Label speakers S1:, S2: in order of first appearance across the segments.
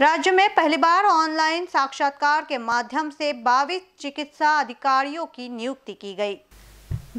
S1: राज्य में पहली बार ऑनलाइन साक्षात्कार के माध्यम से बावीस चिकित्सा अधिकारियों की नियुक्ति की गई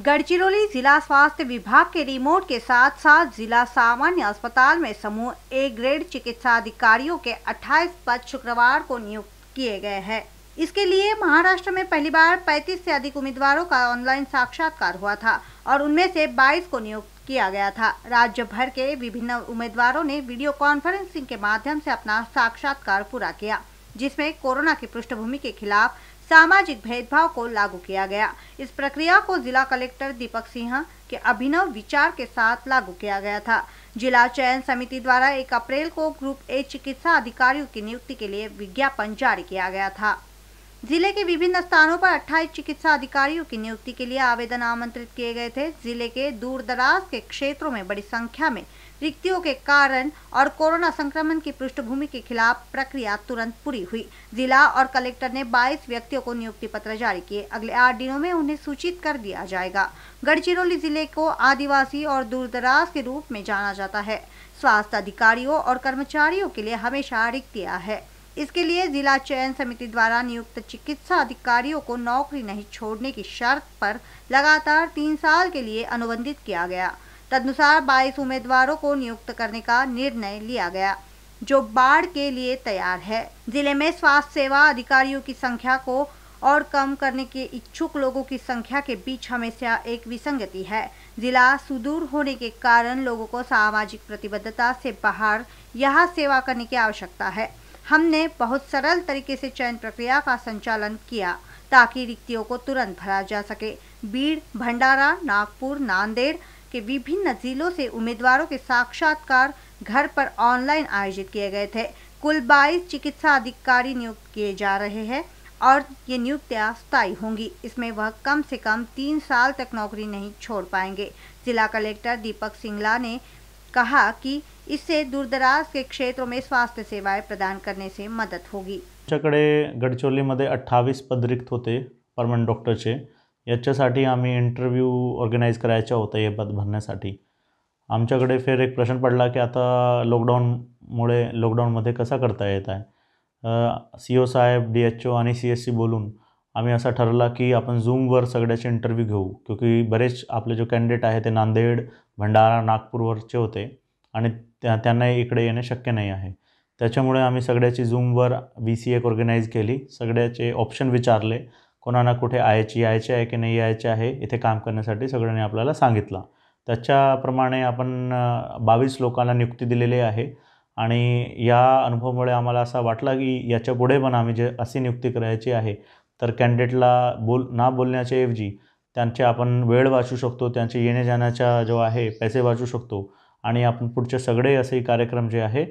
S1: गढ़चिरौली जिला स्वास्थ्य विभाग के रिमोट के साथ साथ जिला सामान्य अस्पताल में समूह ए ग्रेड चिकित्सा अधिकारियों के 28 पद शुक्रवार को नियुक्त किए गए हैं इसके लिए महाराष्ट्र में पहली बार 35 से अधिक उम्मीदवारों का ऑनलाइन साक्षात्कार हुआ था और उनमें से 22 को नियुक्त किया गया था राज्य भर के विभिन्न उम्मीदवारों ने वीडियो कॉन्फ्रेंसिंग के माध्यम से अपना साक्षात्कार पूरा किया जिसमें कोरोना की पृष्ठभूमि के खिलाफ सामाजिक भेदभाव को लागू किया गया इस प्रक्रिया को जिला कलेक्टर दीपक सिंह के अभिनव विचार के साथ लागू किया गया था जिला चयन समिति द्वारा एक अप्रैल को ग्रुप ए चिकित्सा अधिकारियों की नियुक्ति के लिए विज्ञापन जारी किया गया था जिले के विभिन्न स्थानों पर 28 चिकित्सा अधिकारियों की नियुक्ति के लिए आवेदन आमंत्रित किए गए थे जिले के दूर दराज के क्षेत्रों में बड़ी संख्या में रिक्तियों के कारण और कोरोना संक्रमण की पृष्ठभूमि के खिलाफ प्रक्रिया तुरंत पूरी हुई जिला और कलेक्टर ने 22 व्यक्तियों को नियुक्ति पत्र जारी किए अगले आठ दिनों में उन्हें सूचित कर दिया जाएगा गढ़चिरौली जिले को आदिवासी और दूरदराज के रूप में जाना जाता है स्वास्थ्य अधिकारियों और कर्मचारियों के लिए हमेशा रिक्तियाँ है इसके लिए जिला चयन समिति द्वारा नियुक्त चिकित्सा अधिकारियों को नौकरी नहीं छोड़ने की शर्त पर लगातार तीन साल के लिए अनुबंधित किया गया तदनुसार बाईस उम्मीदवारों को नियुक्त करने का निर्णय लिया गया जो बाढ़ के लिए तैयार है जिले में स्वास्थ्य सेवा अधिकारियों की संख्या को और कम करने के इच्छुक लोगों की संख्या के बीच हमेशा एक विसंगति है जिला सुदूर होने के कारण लोगों को सामाजिक प्रतिबद्धता से बाहर यहाँ सेवा करने की आवश्यकता है हमने बहुत सरल तरीके से चयन प्रक्रिया का संचालन किया ताकि रिक्तियों को तुरंत भरा जा सके बीड़ भंडारा नागपुर नांदेड़ के विभिन्न जिलों से उम्मीदवारों के साक्षात्कार घर पर ऑनलाइन आयोजित किए गए थे कुल 22 चिकित्सा अधिकारी नियुक्त किए जा रहे हैं और ये नियुक्तियाँ स्थायी होंगी इसमें वह कम से कम तीन साल तक नौकरी नहीं छोड़ पाएंगे जिला कलेक्टर दीपक सिंगला ने कहा कि इससे दूरदराज के क्षेत्रों में स्वास्थ्य सेवाएं प्रदान करने से मदद होगी
S2: आमच्याकडे गडचिरोलीमध्ये अठ्ठावीस पद रिक्त होते परमनंट डॉक्टरचे याच्यासाठी आम्ही इंटरव्ह्यू ऑर्गनाईज करायचा होता हे पद भरण्यासाठी आमच्याकडे फेर एक प्रश्न पडला की आता लॉकडाऊनमुळे लॉकडाऊनमध्ये कसा करता येत आहे सी ओ साहेब डी एच ओ आणि सी एस सी बोलून आम्ही असा ठरला की आपण झूमवर सगळ्याचे इंटरव्ह्यू घेऊ क्योंकि बरेच आपले जो कॅन्डिडेट आहे ते नांदेड भंडारा नागपूरवरचे होते आणि त्या त्यांना इकडे येणे शक्य नाही आहे त्याच्यामुळे आम्ही सगळ्याची झूमवर बी सी एक ऑर्गनाईज केली सगळ्याचे ऑप्शन विचारले कोणाला कुठे यायची यायचे आहे की नाही यायचे आहे इथे काम करण्यासाठी सगळ्यांनी आपल्याला सांगितलं त्याच्याप्रमाणे आपण बावीस लोकांना नियुक्ती दिलेली आहे आणि या अनुभवामुळे आम्हाला असा वाटला की याच्या पुढे पण आम्ही जे अशी नियुक्ती करायची आहे तर कॅन्डिडेटला बोल ना बोलण्याच्या ऐवजी त्यांचे आपण वेळ वाचू शकतो त्यांचे येणे जाण्याचा जो आहे पैसे वाचू शकतो आणि आपण पुढचे सगळे असे कार्यक्रम जे आहे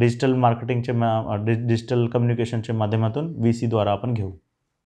S2: डिजिटल मार्केटिंगचे मॅ डिजिटल कम्युनिकेशनच्या माध्यमातून वी सीद्वारा आपण घेऊ